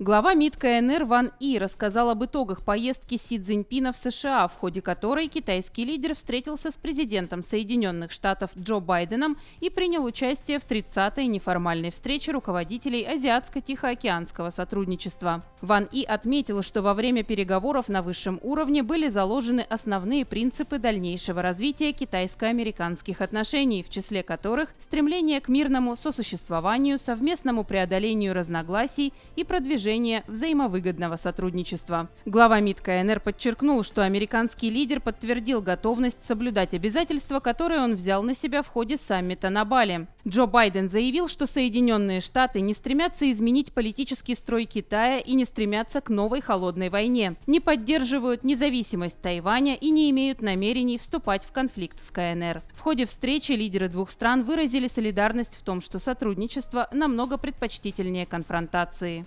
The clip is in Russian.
Глава МИД КНР Ван И рассказал об итогах поездки Си Цзиньпина в США, в ходе которой китайский лидер встретился с президентом Соединенных Штатов Джо Байденом и принял участие в 30-й неформальной встрече руководителей Азиатско-Тихоокеанского сотрудничества. Ван И отметил, что во время переговоров на высшем уровне были заложены основные принципы дальнейшего развития китайско-американских отношений, в числе которых стремление к мирному сосуществованию, совместному преодолению разногласий и продвижению достижения взаимовыгодного сотрудничества. Глава МИД КНР подчеркнул, что американский лидер подтвердил готовность соблюдать обязательства, которые он взял на себя в ходе саммита на Бали. Джо Байден заявил, что Соединенные Штаты не стремятся изменить политический строй Китая и не стремятся к новой холодной войне, не поддерживают независимость Тайваня и не имеют намерений вступать в конфликт с КНР. В ходе встречи лидеры двух стран выразили солидарность в том, что сотрудничество намного предпочтительнее конфронтации.